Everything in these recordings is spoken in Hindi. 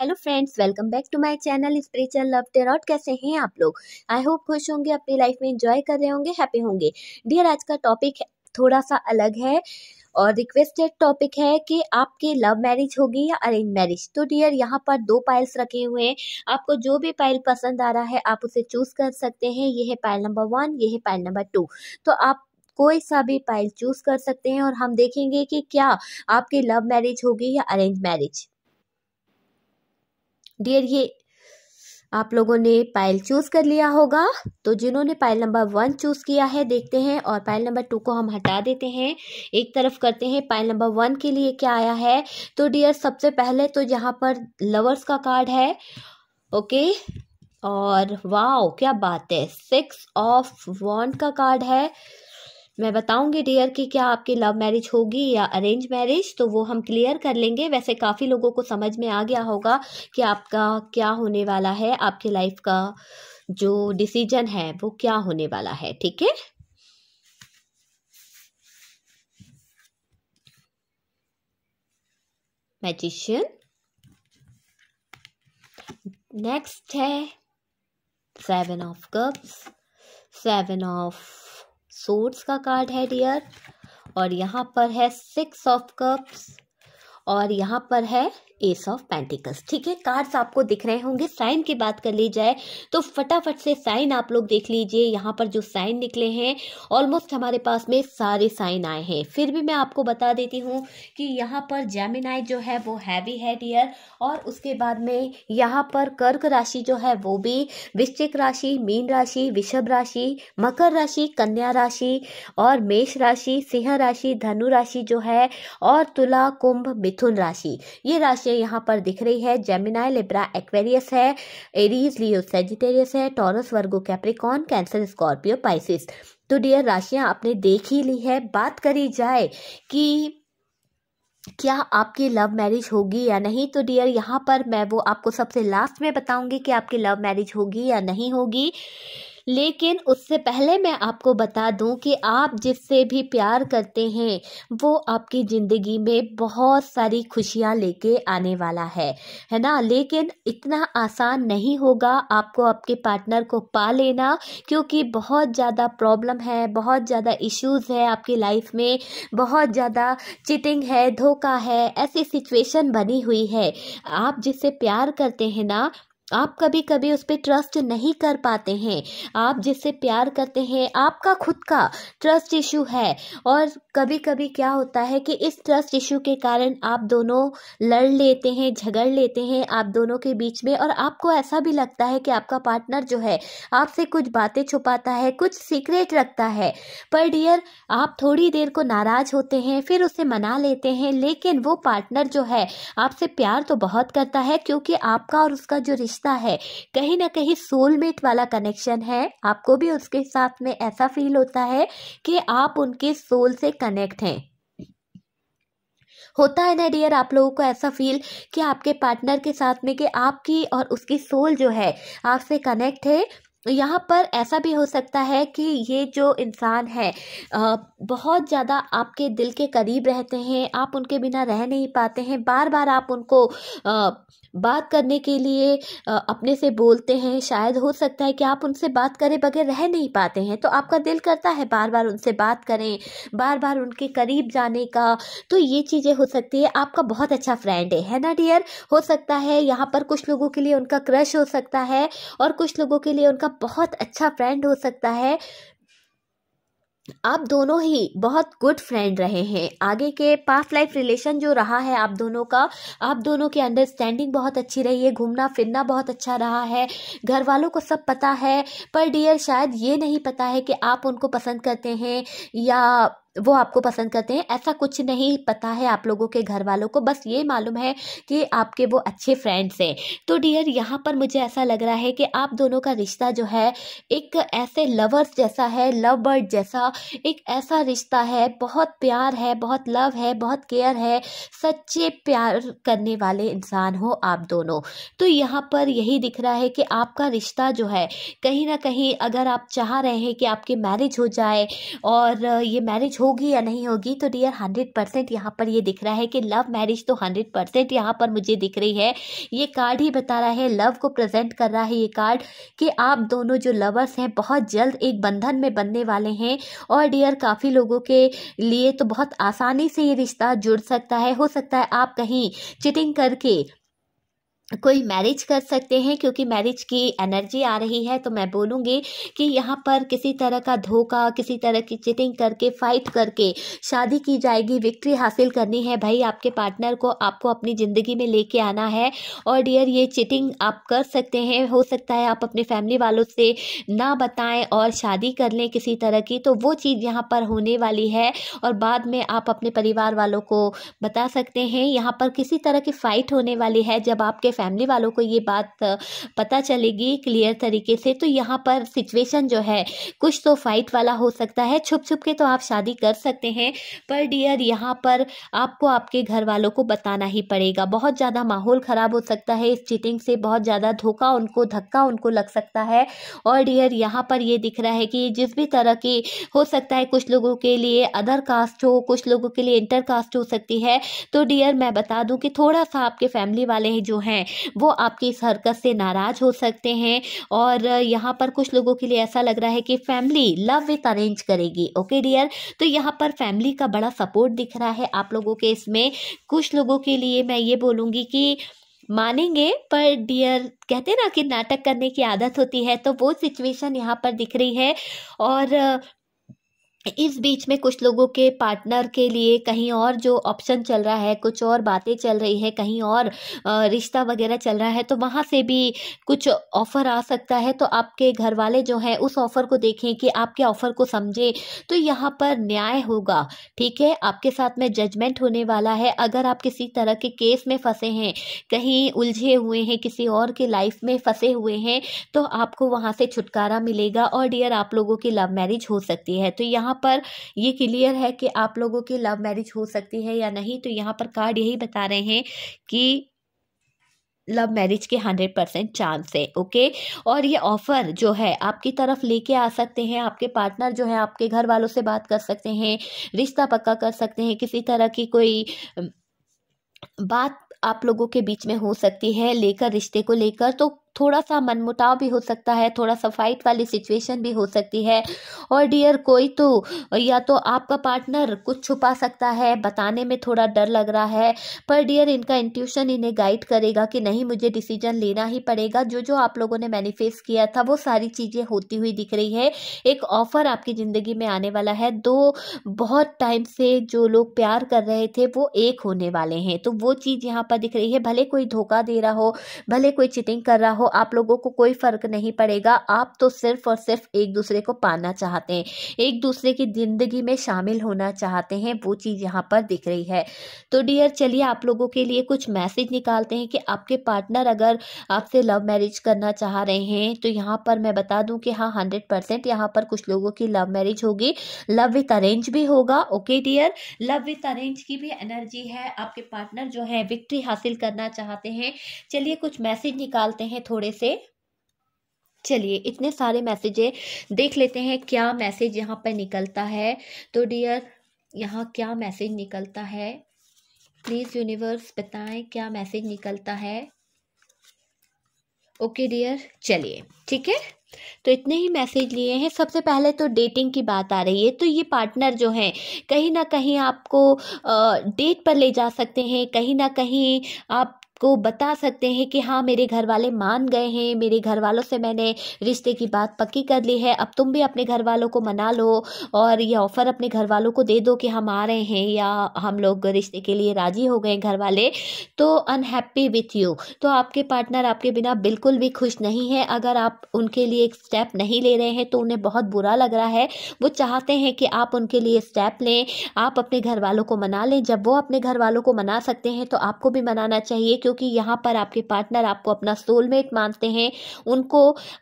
hello friends welcome back to my channel spiritual love tarot कैसे हैं आप लोग आई होप खुश होंगे अपनी लाइफ में एंजॉय कर रहे होंगे हैप्पी होंगे डियर आज का टॉपिक थोड़ा सा अलग है और रिक्वेस्टेड टॉपिक है कि आपकी लव मैरिज होगी या अरेंज मैरिज तो डियर यहाँ पर दो पाइल्स रखे हुए हैं आपको जो भी पाइल पसंद आ रहा है आप उसे चूज़ कर सकते हैं ये है पाइल नंबर वन ये है पाइल नंबर टू तो आप कोई सा भी पाइल चूज़ कर सकते हैं और हम देखेंगे कि क्या आपकी लव मैरिज होगी या अरेंज मैरिज डियर ये आप लोगों ने पाइल चूज़ कर लिया होगा तो जिन्होंने पाइल नंबर वन चूज़ किया है देखते हैं और पाइल नंबर टू को हम हटा देते हैं एक तरफ करते हैं पाइल नंबर वन के लिए क्या आया है तो डियर सबसे पहले तो यहाँ पर लवर्स का कार्ड है ओके और वाओ क्या बात है सिक्स ऑफ वॉन्ट का कार्ड है मैं बताऊंगी डियर कि क्या आपकी लव मैरिज होगी या अरेंज मैरिज तो वो हम क्लियर कर लेंगे वैसे काफ़ी लोगों को समझ में आ गया होगा कि आपका क्या होने वाला है आपकी लाइफ का जो डिसीजन है वो क्या होने वाला है ठीक है मैजिशियन नेक्स्ट है seven of cups seven of swords का कार्ड है डियर और यहाँ पर है सिक्स ऑफ कप्स और यहाँ पर है एस ऑफ पेंटिकल्स ठीक है कार्ड्स आपको दिख रहे होंगे साइन की बात कर ली जाए तो फटाफट से साइन आप लोग देख लीजिए यहाँ पर जो साइन निकले हैं ऑलमोस्ट हमारे पास में सारे साइन आए हैं फिर भी मैं आपको बता देती हूँ कि यहाँ पर जैमिनाई जो है वो हैवी है डियर और उसके बाद में यहाँ पर कर्क राशि जो है वो भी वृश्चिक राशि मीन राशि विषभ राशि मकर राशि कन्या राशि और मेष राशि सिंह राशि धनु राशि जो है और तुला कुंभ मिथुन राशि ये राशि राशियाँ यहाँ पर दिख रही है जेमिनाई लिब्रा एक्वेरियस है एरीज लियो सेजिटेरियस है Taurus Virgo Capricorn Cancer Scorpio Pisces तो डियर राशियाँ आपने देख ही ली है बात करी जाए कि क्या आपकी लव मैरिज होगी या नहीं तो डियर यहाँ पर मैं वो आपको सबसे लास्ट में बताऊंगी कि आपकी लव मैरिज होगी या नहीं होगी लेकिन उससे पहले मैं आपको बता दूं कि आप जिससे भी प्यार करते हैं वो आपकी ज़िंदगी में बहुत सारी खुशियाँ लेके आने वाला है है ना लेकिन इतना आसान नहीं होगा आपको आपके पार्टनर को पा लेना क्योंकि बहुत ज़्यादा प्रॉब्लम है बहुत ज़्यादा इश्यूज़ है आपकी लाइफ में बहुत ज़्यादा चिटिंग है धोखा है ऐसी सिचुएशन बनी हुई है आप जिससे प्यार करते हैं ना आप कभी कभी उस पर ट्रस्ट नहीं कर पाते हैं आप जिससे प्यार करते हैं आपका खुद का ट्रस्ट इशू है और कभी कभी क्या होता है कि इस ट्रस्ट इशू के कारण आप दोनों लड़ लेते हैं झगड़ लेते हैं आप दोनों के बीच में और आपको ऐसा भी लगता है कि आपका पार्टनर जो है आपसे कुछ बातें छुपाता है कुछ सीक्रेट रखता है पर डियर आप थोड़ी देर को नाराज़ होते हैं फिर उसे मना लेते हैं लेकिन वो पार्टनर जो है आपसे प्यार तो बहुत करता है क्योंकि आपका और उसका जो रिश्ता रिश्ता है कहीं ना कहीं सोलमेट वाला कनेक्शन है आपको भी उसके साथ में ऐसा फील होता है कि आप उनके सोल से कनेक्ट हैं होता है ना डियर आप लोगों को ऐसा फील कि आपके पार्टनर के साथ में कि आपकी और उसकी सोल जो है आपसे कनेक्ट है यहाँ पर ऐसा भी हो सकता है कि ये जो इंसान है बहुत ज़्यादा आपके दिल के करीब रहते हैं आप उनके बिना रह नहीं पाते हैं बार बार आप उनको बात करने के लिए अपने से बोलते हैं शायद हो सकता है कि आप उनसे बात करे बगैर रह नहीं पाते हैं तो आपका दिल करता है बार बार उनसे बात करें बार बार उनके करीब जाने का तो ये चीज़ें हो सकती है आपका बहुत अच्छा फ्रेंड है है ना डियर हो सकता है यहाँ पर कुछ लोगों के लिए उनका क्रश हो सकता है और कुछ लोगों के लिए उनका बहुत अच्छा फ्रेंड हो सकता है आप दोनों ही बहुत गुड फ्रेंड रहे हैं आगे के पास लाइफ रिलेशन जो रहा है आप दोनों का आप दोनों की अंडरस्टैंडिंग बहुत अच्छी रही है घूमना फिरना बहुत अच्छा रहा है घर वालों को सब पता है पर डियर शायद ये नहीं पता है कि आप उनको पसंद करते हैं या वो आपको पसंद करते हैं ऐसा कुछ नहीं पता है आप लोगों के घर वालों को बस ये मालूम है कि आपके वो अच्छे फ्रेंड्स हैं तो डियर यहाँ पर मुझे ऐसा लग रहा है कि आप दोनों का रिश्ता जो है एक ऐसे लवर्स जैसा है लव बर्ड जैसा एक ऐसा रिश्ता है बहुत प्यार है बहुत लव है बहुत केयर है सच्चे प्यार करने वाले इंसान हो आप दोनों तो यहाँ पर यही दिख रहा है कि आपका रिश्ता जो है कहीं ना कहीं अगर आप चाह रहे हैं कि आपकी मैरिज हो जाए और ये मैरिज हो होगी या नहीं होगी तो डियर हंड्रेड परसेंट यहाँ पर ये दिख रहा है कि लव मैरिज तो हंड्रेड परसेंट यहाँ पर मुझे दिख रही है ये कार्ड ही बता रहा है लव को प्रेजेंट कर रहा है ये कार्ड कि आप दोनों जो लवर्स हैं बहुत जल्द एक बंधन में बनने वाले हैं और डियर काफ़ी लोगों के लिए तो बहुत आसानी से ये रिश्ता जुड़ सकता है हो सकता है आप कहीं चिटिंग करके कोई मैरिज कर सकते हैं क्योंकि मैरिज की एनर्जी आ रही है तो मैं बोलूँगी कि यहाँ पर किसी तरह का धोखा किसी तरह की चिटिंग करके फाइट करके शादी की जाएगी विक्ट्री हासिल करनी है भाई आपके पार्टनर को आपको अपनी ज़िंदगी में लेके आना है और डियर ये चिटिंग आप कर सकते हैं हो सकता है आप अपने फैमिली वालों से ना बताएं और शादी कर लें किसी तरह की तो वो चीज़ यहाँ पर होने वाली है और बाद में आप अपने परिवार वालों को बता सकते हैं यहाँ पर किसी तरह की फ़ाइट होने वाली है जब आपके फैमिली वालों को ये बात पता चलेगी क्लियर तरीके से तो यहाँ पर सिचुएशन जो है कुछ तो फाइट वाला हो सकता है छुप छुप के तो आप शादी कर सकते हैं पर डियर यहाँ पर आपको आपके घर वालों को बताना ही पड़ेगा बहुत ज़्यादा माहौल ख़राब हो सकता है इस चीटिंग से बहुत ज़्यादा धोखा उनको धक्का उनको लग सकता है और डियर यहाँ पर ये दिख रहा है कि जिस भी तरह की हो सकता है कुछ लोगों के लिए अदर कास्ट हो कुछ लोगों के लिए इंटर कास्ट हो सकती है तो डियर मैं बता दूं कि थोड़ा सा आपके फैमिली वाले जो हैं वो आपकी इस हरकत से नाराज़ हो सकते हैं और यहाँ पर कुछ लोगों के लिए ऐसा लग रहा है कि फैमिली लव विथ अरेंज करेगी ओके डियर तो यहाँ पर फैमिली का बड़ा सपोर्ट दिख रहा है आप लोगों के इसमें कुछ लोगों के लिए मैं ये बोलूँगी कि मानेंगे पर डियर कहते ना कि नाटक करने की आदत होती है तो वो सिचुएशन यहाँ पर दिख रही है और इस बीच में कुछ लोगों के पार्टनर के लिए कहीं और जो ऑप्शन चल रहा है कुछ और बातें चल रही है कहीं और रिश्ता वगैरह चल रहा है तो वहाँ से भी कुछ ऑफ़र आ सकता है तो आपके घर वाले जो हैं उस ऑफ़र को देखें कि आपके ऑफ़र को समझें तो यहाँ पर न्याय होगा ठीक है आपके साथ में जजमेंट होने वाला है अगर आप किसी तरह के केस में फंसे हैं कहीं उलझे हुए हैं किसी और के लाइफ में फंसे हुए हैं तो आपको वहाँ से छुटकारा मिलेगा और डियर आप लोगों की लव मैरिज हो सकती है तो यहाँ यहाँ पर ये क्लियर है कि आप लोगों की लव मैरिज हो सकती है या नहीं तो यहाँ पर कार्ड यही बता रहे हैं कि लव मैरिज के हंड्रेड परसेंट चांस है ओके और ये ऑफ़र जो है आपकी तरफ लेके आ सकते हैं आपके पार्टनर जो है आपके घर वालों से बात कर सकते हैं रिश्ता पक्का कर सकते हैं किसी तरह की कोई बात आप लोगों के बीच में हो सकती है लेकर रिश्ते को लेकर तो थोड़ा सा मनमुटाव भी हो सकता है थोड़ा सा फाइट वाली सिचुएशन भी हो सकती है और डियर कोई तो या तो आपका पार्टनर कुछ छुपा सकता है बताने में थोड़ा डर लग रहा है पर डियर इनका इंट्यूशन इन्हें गाइड करेगा कि नहीं मुझे डिसीजन लेना ही पड़ेगा जो जो आप लोगों ने मैनिफेस्ट किया था वो सारी चीज़ें होती हुई दिख रही है एक ऑफर आपकी ज़िंदगी में आने वाला है दो बहुत टाइम से जो लोग प्यार कर रहे थे वो एक होने वाले हैं तो वो चीज़ यहाँ पर दिख रही है भले कोई धोखा दे रहा हो भले कोई चिटिंग कर रहा हो हो आप लोगों को कोई फ़र्क नहीं पड़ेगा आप तो सिर्फ और सिर्फ एक दूसरे को पाना चाहते हैं एक दूसरे की ज़िंदगी में शामिल होना चाहते हैं वो चीज़ यहाँ पर दिख रही है तो डियर चलिए आप लोगों के लिए कुछ मैसेज निकालते हैं कि आपके पार्टनर अगर आपसे लव मैरिज करना चाह रहे हैं तो यहाँ पर मैं बता दूं कि हाँ हंड्रेड परसेंट यहाँ पर कुछ लोगों की लव मैरिज होगी लव विथ अरेंज भी होगा okay dear love with arrange की भी एनर्जी है आपके पार्टनर जो है विक्ट्री हासिल करना चाहते हैं चलिए कुछ मैसेज निकालते हैं थोड़े से चलिए इतने सारे मैसेजे देख लेते हैं क्या मैसेज यहाँ पर निकलता है तो डियर यहाँ क्या मैसेज निकलता है प्लीज़ यूनिवर्स बताएं क्या मैसेज निकलता है ओके डियर चलिए ठीक है तो इतने ही मैसेज लिए हैं सबसे पहले तो डेटिंग की बात आ रही है तो ये पार्टनर जो हैं कहीं ना कहीं आपको डेट पर ले जा सकते हैं कहीं ना कहीं आप को बता सकते हैं कि हाँ मेरे घर वाले मान गए हैं मेरे घर वालों से मैंने रिश्ते की बात पक्की कर ली है अब तुम भी अपने घर वालों को मना लो और ये ऑफ़र अपने घर वालों को दे दो कि हम आ रहे हैं या हम लोग रिश्ते के लिए राज़ी हो गए घर वाले तो अनहैप्पी विथ यू तो आपके पार्टनर आपके बिना बिल्कुल भी खुश नहीं है अगर आप उनके लिए एक स्टेप नहीं ले रहे हैं तो उन्हें बहुत बुरा लग रहा है वो चाहते हैं कि आप उनके लिए स्टेप लें आप अपने घर वालों को मना लें जब वो अपने घर वालों को मना सकते हैं तो आपको भी मनाना चाहिए क्योंकि क्योंकि यहाँ पर आपके पार्टनर आपको अपना सोलमेट मानते हैं उनको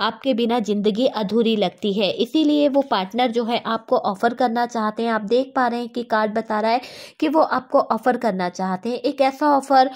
आपके बिना ज़िंदगी अधूरी लगती है इसीलिए वो पार्टनर जो है आपको ऑफ़र करना चाहते हैं आप देख पा रहे हैं कि कार्ड बता रहा है कि वो आपको ऑफ़र करना चाहते हैं एक ऐसा ऑफ़र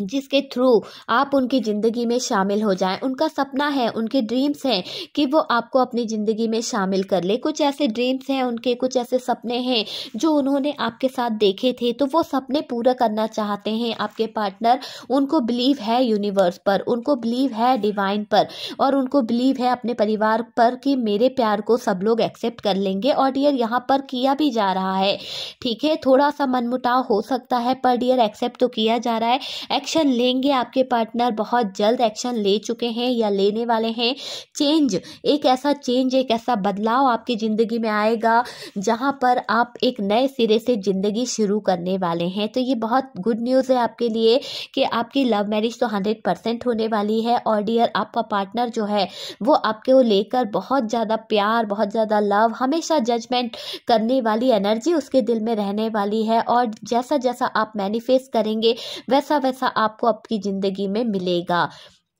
जिसके थ्रू आप उनकी ज़िंदगी में शामिल हो जाएं उनका सपना है उनके ड्रीम्स हैं कि वो आपको अपनी ज़िंदगी में शामिल कर ले कुछ ऐसे ड्रीम्स हैं उनके कुछ ऐसे सपने हैं जो उन्होंने आपके साथ देखे थे तो वो सपने पूरा करना चाहते हैं आपके पार्टनर उनको बिलीव है यूनिवर्स पर उनको बिलीव है डिवाइन पर और उनको बिलीव है अपने परिवार पर कि मेरे प्यार को सब लोग एक्सेप्ट कर लेंगे और डियर यहाँ पर किया भी जा रहा है ठीक है थोड़ा सा मनमुटाव हो सकता है पर डियर एक्सेप्ट तो किया जा रहा है एक्शन लेंगे आपके पार्टनर बहुत जल्द एक्शन ले चुके हैं या लेने वाले हैं चेंज एक ऐसा चेंज एक ऐसा बदलाव आपकी ज़िंदगी में आएगा जहाँ पर आप एक नए सिरे से ज़िंदगी शुरू करने वाले हैं तो ये बहुत गुड न्यूज़ है आपके लिए कि आपकी लव मैरिज तो हंड्रेड परसेंट होने वाली है और डियर आपका पार्टनर जो है वो आपके वो लेकर बहुत ज़्यादा प्यार बहुत ज़्यादा लव हमेशा जजमेंट करने वाली एनर्जी उसके दिल में रहने वाली है और जैसा जैसा आप मैनिफेस्ट करेंगे वैसा वैसा आपको आपकी ज़िंदगी में मिलेगा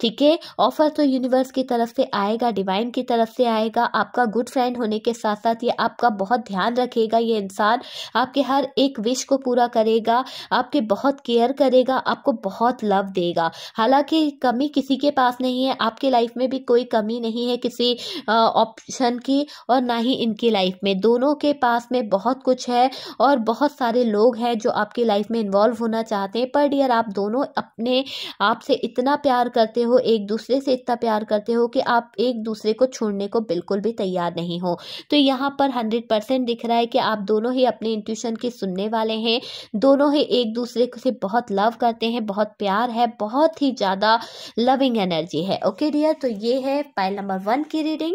ठीक है ऑफर तो यूनिवर्स की तरफ से आएगा डिवाइन की तरफ से आएगा आपका गुड फ्रेंड होने के साथ साथ ये आपका बहुत ध्यान रखेगा ये इंसान आपके हर एक विश को पूरा करेगा आपके बहुत केयर करेगा आपको बहुत लव देगा हालांकि कमी किसी के पास नहीं है आपके लाइफ में भी कोई कमी नहीं है किसी ऑप्शन की और ना ही इनकी लाइफ में दोनों के पास में बहुत कुछ है और बहुत सारे लोग हैं जो आपकी लाइफ में इन्वॉल्व होना चाहते हैं पर डियर आप दोनों अपने आप से इतना प्यार करते हो हो एक दूसरे से इतना प्यार करते हो कि आप एक दूसरे को छोड़ने को बिल्कुल भी तैयार नहीं हो तो यहाँ पर हंड्रेड परसेंट दिख रहा है कि आप दोनों ही अपने इंट्यूशन के सुनने वाले हैं दोनों ही एक दूसरे से बहुत लव करते हैं बहुत प्यार है बहुत ही ज़्यादा लविंग एनर्जी है ओके डियर तो ये है पाइल नंबर वन की reading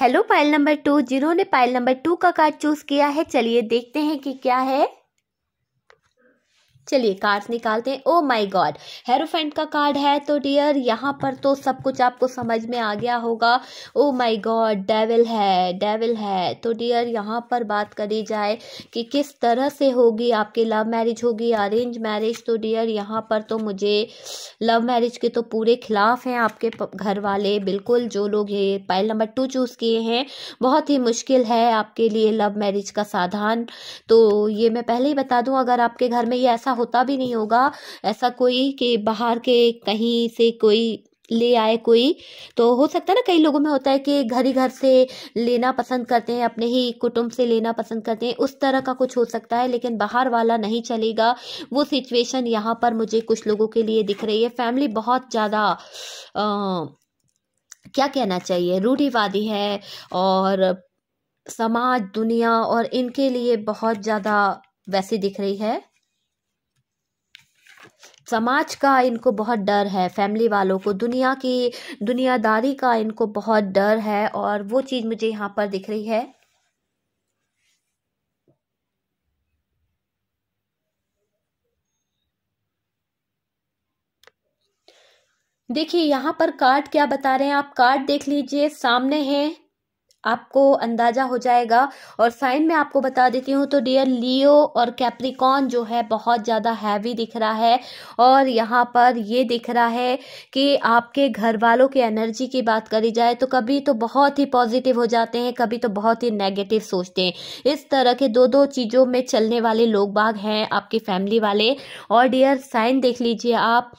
hello pile number two जिन्होंने पाइल नंबर टू का कार्ड चूज किया है चलिए देखते हैं कि क्या है चलिए कार्ड्स निकालते हैं ओ माय गॉड हेरोफेंट का कार्ड है तो डियर यहाँ पर तो सब कुछ आपको समझ में आ गया होगा ओ माय गॉड डेविल है डेविल है तो डियर यहाँ पर बात करी जाए कि किस तरह से होगी आपकी लव मैरिज होगी अरेंज मैरिज तो डियर यहाँ पर तो मुझे लव मैरिज के तो पूरे खिलाफ हैं आपके घर वाले बिल्कुल जो लोग ये पाइल नंबर टू चूज़ किए हैं बहुत ही मुश्किल है आपके लिए लव मैरिज का साधन तो ये मैं पहले ही बता दूँ अगर आपके घर में ये ऐसा होता भी नहीं होगा ऐसा कोई कि बाहर के कहीं से कोई ले आए कोई तो हो सकता है ना कई लोगों में होता है कि घर ही घर से लेना पसंद करते हैं अपने ही कुटुंब से लेना पसंद करते हैं उस तरह का कुछ हो सकता है लेकिन बाहर वाला नहीं चलेगा वो सिचुएशन यहाँ पर मुझे कुछ लोगों के लिए दिख रही है फैमिली बहुत ज़्यादा क्या कहना चाहिए रूढ़ीवादी है और समाज दुनिया और इनके लिए बहुत ज़्यादा वैसी दिख रही है समाज का इनको बहुत डर है फैमिली वालों को दुनिया की दुनियादारी का इनको बहुत डर है और वो चीज़ मुझे यहाँ पर दिख रही है देखिए यहाँ पर कार्ड क्या बता रहे हैं आप कार्ड देख लीजिए सामने है आपको अंदाजा हो जाएगा और साइन में आपको बता देती हूँ तो डियर लियो और कैप्रिकॉन जो है बहुत ज़्यादा हैवी दिख रहा है और यहाँ पर ये दिख रहा है कि आपके घर वालों की एनर्जी की बात करी जाए तो कभी तो बहुत ही पॉजिटिव हो जाते हैं कभी तो बहुत ही नेगेटिव सोचते हैं इस तरह के दो दो चीज़ों में चलने वाले लोग बाग हैं आपकी फैमिली वाले और डियर साइन देख लीजिए आप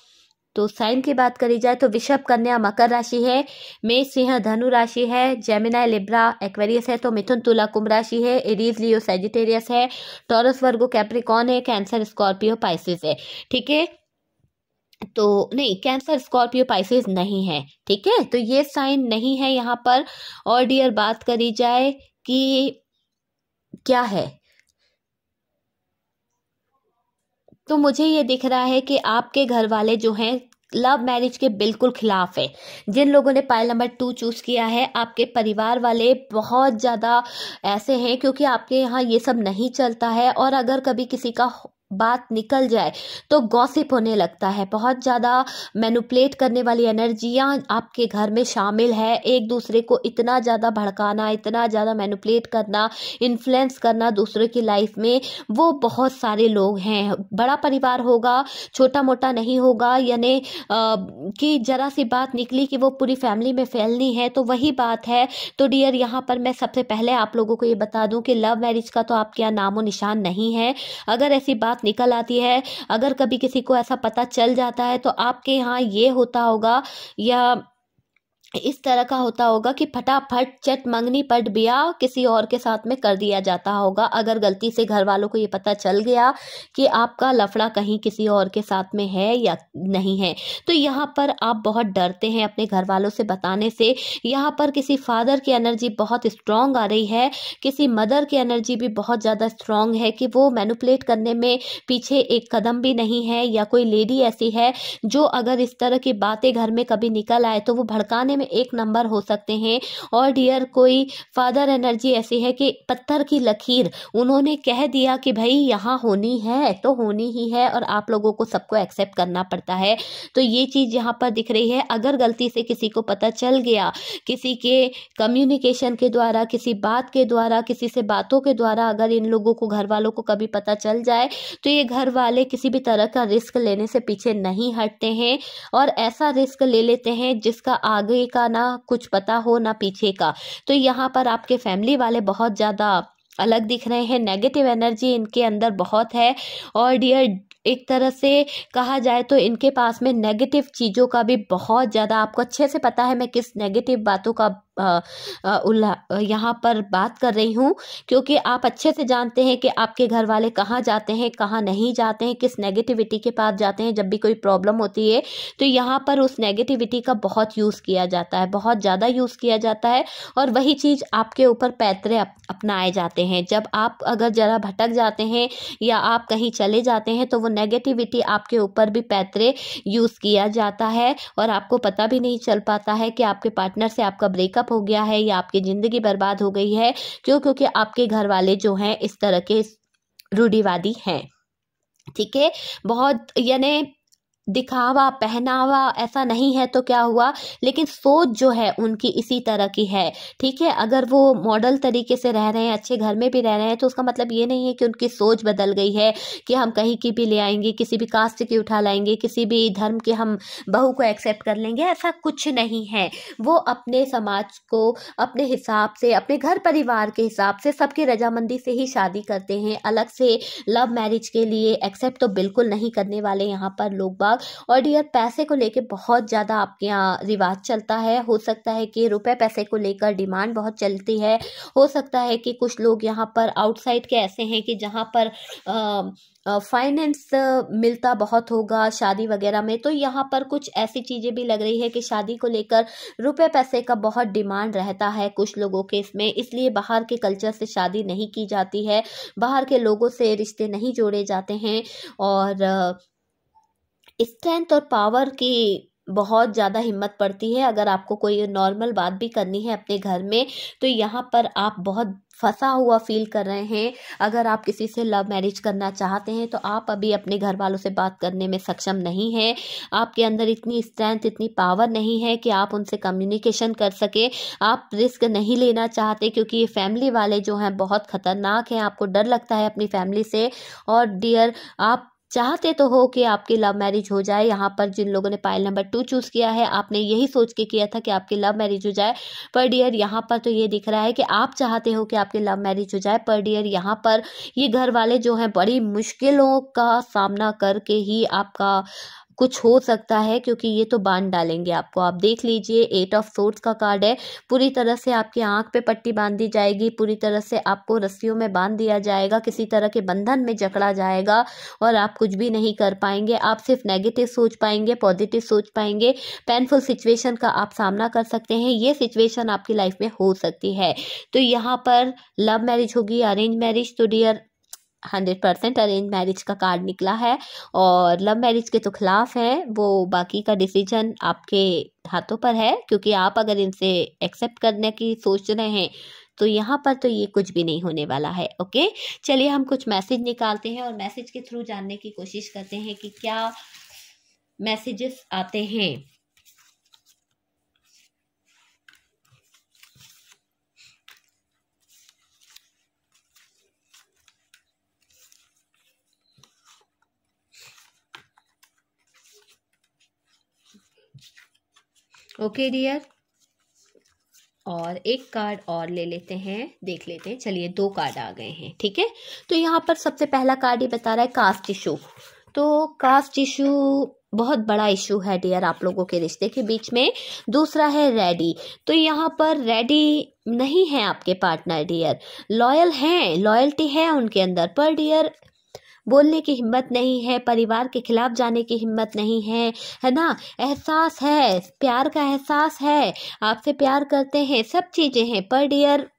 तो साइन की बात करी जाए तो विषभ कन्या मकर राशि है मेष सिंह धनु राशि है जेमिना लिब्रा एक्वेरियस है तो मिथुन तुला कुंभ राशि है एरीज लियो सेजिटेरियस है टॉरस वर्गो कैप्रिकॉन है कैंसर स्कॉर्पियो पाइसिस है ठीक है तो नहीं कैंसर स्कॉर्पियो पाइसिस नहीं है ठीक है तो ये साइन नहीं है यहाँ पर और डियर बात करी जाए कि क्या है तो मुझे ये दिख रहा है कि आपके घर वाले जो हैं लव मैरिज के बिल्कुल खिलाफ है जिन लोगों ने पायल नंबर टू चूज़ किया है आपके परिवार वाले बहुत ज़्यादा ऐसे हैं क्योंकि आपके यहाँ ये सब नहीं चलता है और अगर कभी किसी का बात निकल जाए तो गॉसिप होने लगता है बहुत ज़्यादा मैनुपलेट करने वाली एनर्जियाँ आपके घर में शामिल है एक दूसरे को इतना ज़्यादा भड़काना इतना ज़्यादा मैनुपलेट करना इन्फ्लुएंस करना दूसरों की लाइफ में वो बहुत सारे लोग हैं बड़ा परिवार होगा छोटा मोटा नहीं होगा यानी कि ज़रा सी बात निकली कि वो पूरी फैमिली में फैलनी है तो वही बात है तो डियर यहाँ पर मैं सबसे पहले आप लोगों को ये बता दूँ कि लव मैरिज का तो आपके यहाँ नामो निशान नहीं है अगर ऐसी बात बात निकल आती है अगर कभी किसी को ऐसा पता चल जाता है तो आपके यहाँ ये होता होगा या इस तरह का होता होगा कि फटाफट चट मंगनी पट ब्याह किसी और के साथ में कर दिया जाता होगा अगर गलती से घर वालों को ये पता चल गया कि आपका लफड़ा कहीं किसी और के साथ में है या नहीं है तो यहाँ पर आप बहुत डरते हैं अपने घर वालों से बताने से यहाँ पर किसी फादर की एनर्जी बहुत स्ट्रांग आ रही है किसी मदर की एनर्जी भी बहुत ज़्यादा स्ट्रांग है कि वो मैनुपलेट करने में पीछे एक कदम भी नहीं है या कोई लेडी ऐसी है जो अगर इस तरह की बातें घर में कभी निकल आए तो वो भड़काने में एक नंबर हो सकते हैं और डियर कोई फादर एनर्जी ऐसी है कि पत्थर की लकीर उन्होंने कह दिया कि भाई यहाँ होनी है तो होनी ही है और आप लोगों को सबको एक्सेप्ट करना पड़ता है तो ये चीज़ यहाँ पर दिख रही है अगर गलती से किसी को पता चल गया किसी के कम्युनिकेशन के द्वारा किसी बात के द्वारा किसी से बातों के द्वारा अगर इन लोगों को घर वालों को कभी पता चल जाए तो ये घर वाले किसी भी तरह का रिस्क लेने से पीछे नहीं हटते हैं और ऐसा रिस्क ले लेते हैं जिसका आगे का ना कुछ पता हो ना पीछे का तो यहाँ पर आपके फैमिली वाले बहुत ज़्यादा अलग दिख रहे हैं नेगेटिव एनर्जी इनके अंदर बहुत है और डियर एक तरह से कहा जाए तो इनके पास में नेगेटिव चीज़ों का भी बहुत ज़्यादा आपको अच्छे से पता है मैं किस नेगेटिव बातों का उल्ला यहाँ पर बात कर रही हूँ क्योंकि आप अच्छे से जानते हैं कि आपके घर वाले कहाँ जाते हैं कहाँ नहीं जाते हैं किस नेगेटिविटी के पास जाते हैं जब भी कोई प्रॉब्लम होती है तो यहाँ पर उस नेगेटिविटी का बहुत यूज़ किया जाता है बहुत ज़्यादा यूज़ किया जाता है और वही चीज़ आपके ऊपर पैतरे अपनाए जाते हैं जब आप अगर ज़रा भटक जाते हैं या आप कहीं चले जाते हैं तो वो नेगेटिविटी आपके ऊपर भी पैतरे यूज़ किया जाता है और आपको पता भी नहीं चल पाता है कि आपके पार्टनर से आपका ब्रेकअप ब्रेकअप हो गया है या आपकी ज़िंदगी बर्बाद हो गई है क्यों क्योंकि आपके घर वाले जो हैं इस तरह के रूढ़िवादी हैं ठीक है बहुत यानी दिखावा पहनावा ऐसा नहीं है तो क्या हुआ लेकिन सोच जो है उनकी इसी तरह की है ठीक है अगर वो मॉडल तरीके से रह रहे हैं अच्छे घर में भी रह रहे हैं तो उसका मतलब ये नहीं है कि उनकी सोच बदल गई है कि हम कहीं की भी ले आएंगे किसी भी कास्ट की उठा लाएंगे किसी भी धर्म के हम बहू को एक्सेप्ट कर लेंगे ऐसा कुछ नहीं है वो अपने समाज को अपने हिसाब से अपने घर परिवार के हिसाब से सबकी रजामंदी से ही शादी करते हैं अलग से लव मैरिज के लिए एक्सेप्ट तो बिल्कुल नहीं करने वाले यहाँ पर लोग बाग और डियर पैसे को लेके बहुत ज़्यादा आपके यहाँ रिवाज चलता है हो सकता है कि रुपए पैसे को लेकर डिमांड बहुत चलती है हो सकता है कि कुछ लोग यहाँ पर आउटसाइड के ऐसे हैं कि जहाँ पर आ, फाइनेंस मिलता बहुत होगा शादी वगैरह में तो यहाँ पर कुछ ऐसी चीज़ें भी लग रही है कि शादी को लेकर रुपए पैसे का बहुत डिमांड रहता है कुछ लोगों के इसमें इसलिए बाहर के कल्चर से शादी नहीं की जाती है बाहर के लोगों से रिश्ते नहीं जोड़े जाते हैं और स्ट्रेंथ और पावर की बहुत ज़्यादा हिम्मत पड़ती है अगर आपको कोई नॉर्मल बात भी करनी है अपने घर में तो यहाँ पर आप बहुत फंसा हुआ फील कर रहे हैं अगर आप किसी से लव मैरिज करना चाहते हैं तो आप अभी अपने घर वालों से बात करने में सक्षम नहीं हैं आपके अंदर इतनी स्ट्रेंथ इतनी पावर नहीं है कि आप उनसे कम्युनिकेशन कर सके आप रिस्क नहीं लेना चाहते क्योंकि ये फैमिली वाले जो हैं बहुत ख़तरनाक हैं आपको डर लगता है अपनी फैमिली से और डियर आप चाहते तो हो कि आपकी लव मैरिज हो जाए यहाँ पर जिन लोगों ने पायल नंबर टू चूज़ किया है आपने यही सोच के किया था कि आपकी लव मैरिज हो जाए पर डियर यहाँ पर तो ये दिख रहा है कि आप चाहते हो कि आपकी लव मैरिज हो जाए पर डियर यहाँ पर ये घर वाले जो हैं बड़ी मुश्किलों का सामना करके ही आपका कुछ हो सकता है क्योंकि ये तो बांध डालेंगे आपको आप देख लीजिए एट ऑफ सोर्ट्स का कार्ड है पूरी तरह से आपकी आंख पे पट्टी बांध दी जाएगी पूरी तरह से आपको रस्सियों में बांध दिया जाएगा किसी तरह के बंधन में जकड़ा जाएगा और आप कुछ भी नहीं कर पाएंगे आप सिर्फ नेगेटिव सोच पाएंगे पॉजिटिव सोच पाएंगे पेनफुल सिचुएशन का आप सामना कर सकते हैं ये सिचुएशन आपकी लाइफ में हो सकती है तो यहाँ पर लव मैरिज होगी अरेंज मैरिज तो dear hundred percent arrange marriage का कार्ड निकला है और लव मैरिज के तो खिलाफ हैं वो बाकी का डिसीजन आपके हाथों पर है क्योंकि आप अगर इनसे एक्सेप्ट करने की सोच रहे हैं तो यहाँ पर तो ये कुछ भी नहीं होने वाला है ओके चलिए हम कुछ मैसेज निकालते हैं और मैसेज के थ्रू जानने की कोशिश करते हैं कि क्या मैसेजेस आते हैं ओके डियर और एक कार्ड और ले लेते हैं देख लेते हैं चलिए दो कार्ड आ गए हैं ठीक है तो यहाँ पर सबसे पहला कार्ड ये बता रहा है कास्ट इशू तो कास्ट इशू बहुत बड़ा इशू है डियर आप लोगों के रिश्ते के बीच में दूसरा है रेडी तो यहाँ पर रेडी नहीं है आपके पार्टनर डियर लॉयल हैं लॉयल्टी है उनके अंदर पर डियर बोलने की हिम्मत नहीं है परिवार के खिलाफ जाने की हिम्मत नहीं है है ना एहसास है प्यार का एहसास है आपसे प्यार करते हैं सब चीज़ें हैं पर डियर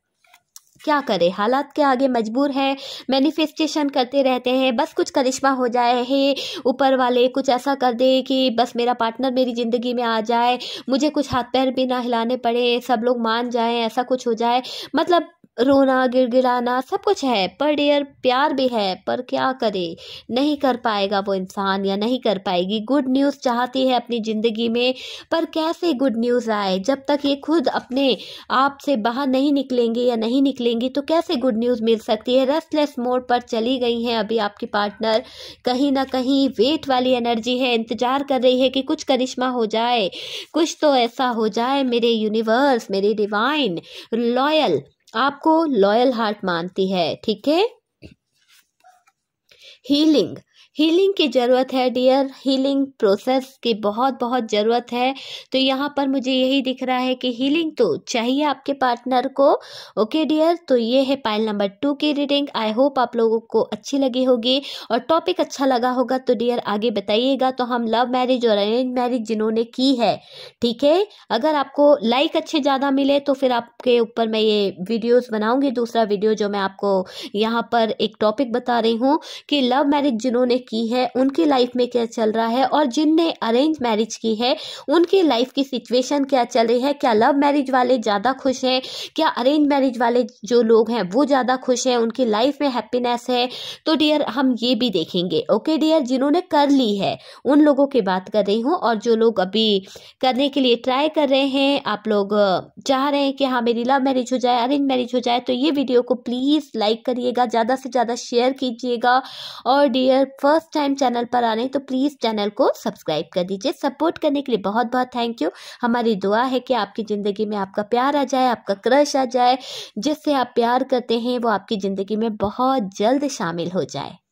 क्या करें हालात के आगे मजबूर है मैनिफेस्टेशन करते रहते हैं बस कुछ करिश्मा हो जाए है ऊपर वाले कुछ ऐसा कर दे कि बस मेरा पार्टनर मेरी ज़िंदगी में आ जाए मुझे कुछ हाथ पैर भी ना हिलाने पड़े सब लोग मान जाएं ऐसा कुछ हो जाए मतलब रोना गिड़गिड़ाना सब कुछ है पर डियर प्यार भी है पर क्या करे नहीं कर पाएगा वो इंसान या नहीं कर पाएगी गुड न्यूज़ चाहती है अपनी ज़िंदगी में पर कैसे गुड न्यूज़ आए जब तक ये खुद अपने आप से बाहर नहीं निकलेंगे या नहीं निकलेंगी तो कैसे गुड न्यूज़ मिल सकती है रेस्टलेस मोड पर चली गई हैं अभी आपकी पार्टनर कहीं ना कहीं वेट वाली एनर्जी है इंतज़ार कर रही है कि कुछ करिश्मा हो जाए कुछ तो ऐसा हो जाए मेरे यूनिवर्स मेरे डिवाइन लॉयल आपको लॉयल हार्ट मानती है ठीक है हीलिंग हीलिंग की ज़रूरत है डियर हीलिंग प्रोसेस की बहुत बहुत ज़रूरत है तो यहाँ पर मुझे यही दिख रहा है कि हीलिंग तो चाहिए आपके पार्टनर को ओके डियर तो ये है पाइल नंबर टू की रीडिंग आई होप आप लोगों को अच्छी लगी होगी और टॉपिक अच्छा लगा होगा तो डियर आगे बताइएगा तो हम लव मैरिज और अरेंज मैरिज जिन्होंने की है ठीक है अगर आपको लाइक अच्छे ज़्यादा मिले तो फिर आपके ऊपर मैं ये वीडियोज़ बनाऊँगी दूसरा वीडियो जो मैं आपको यहाँ पर एक टॉपिक बता रही हूँ कि लव मैरिज जिन्होंने की है उनकी लाइफ में क्या चल रहा है और जिनने अरेंज मैरिज की है उनकी लाइफ की सिचुएशन क्या चल रही है क्या लव मैरिज वाले ज़्यादा खुश हैं क्या अरेंज मैरिज वाले जो लोग हैं वो ज़्यादा खुश हैं उनकी लाइफ में हैप्पीनेस है तो डियर हम ये भी देखेंगे ओके डियर जिन्होंने कर ली है उन लोगों की बात कर रही हूँ और जो लोग अभी करने के लिए ट्राई कर रहे हैं आप लोग चाह रहे हैं कि हाँ मेरी लव मैरिज हो जाए अरेंज मैरिज हो जाए तो ये वीडियो को प्लीज़ लाइक करिएगा ज़्यादा से ज़्यादा शेयर कीजिएगा और dear first first time channel पर आ रहे हैं तो प्लीज़ चैनल को सब्सक्राइब कर दीजिए सपोर्ट करने के लिए बहुत बहुत थैंक यू हमारी दुआ है कि आपकी ज़िंदगी में आपका प्यार आ जाए आपका क्रश आ जाए जिससे आप प्यार करते हैं वो आपकी ज़िंदगी में बहुत जल्द शामिल हो जाए